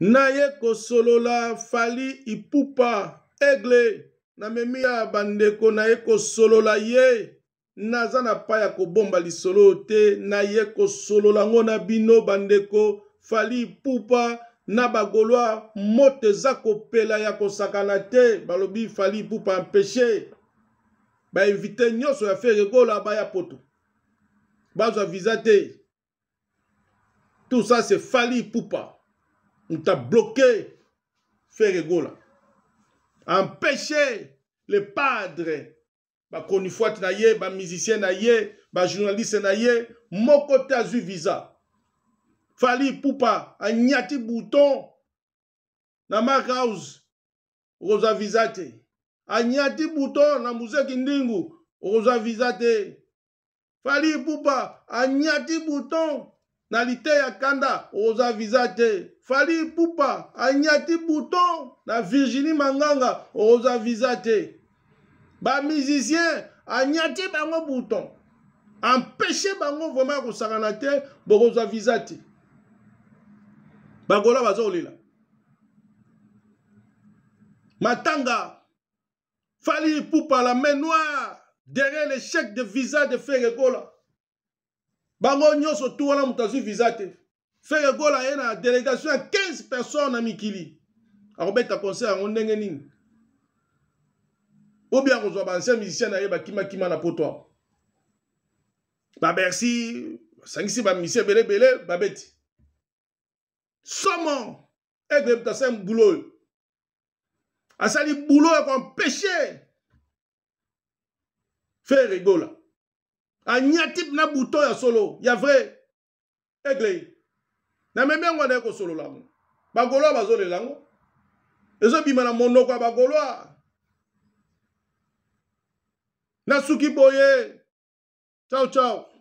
na ye kosolola fali ipupa egle namemi ya bandeko na ye kosolola ye naza na pai ya kobomba lisolo te na ye kosolola ngo na bino bandeko fali ipupa na bagolwa moto eza kopela ya kosakana te balobi fali ipupa mpeshe bainvite nyonso ya feregola baya poto bazwa viza te tout ça c'est fali ipupa On t'a bloqué Ferregola. Empêché les padres. Ba konifuat na ye, ba musicien na ye, ba journaliste na ye. Moko te azui visa. Fali Poupa, Agnati Bouton, na Mark House, Rosa visa te. Agnati Bouton, na Mouzeki Ndingu, Rosa visa te. Fali Poupa, Agnati Bouton, na liteya ya kanda oza viza te fali pupa anyati bouton na virginie manganga oza viza te bamusicien anyati bango bouton empêche bango vraimen ya kosakana te bokozwa viza te bagola baza kolela matanga fali pupa la main noire derrière l'échec de visa de fer egola bango nyonso tu wana moto azwi visa te fere gola ye na délégation ya 15 personnes na mikili akobeta concert yango ndenge nini obi akozwa baancien musicien na ye bakimakima na potoa babersi basangisi bamisien ebeleebele babeti somo egbebta sa boulot oyo asali boulot ya koempeshe fere gola anya ti na buto ya solo ya vrai egle na membe yango anaye kosolola yango bagoloa bazolela yango ezobima na monoko ya bagoloa nasuki boye chao chao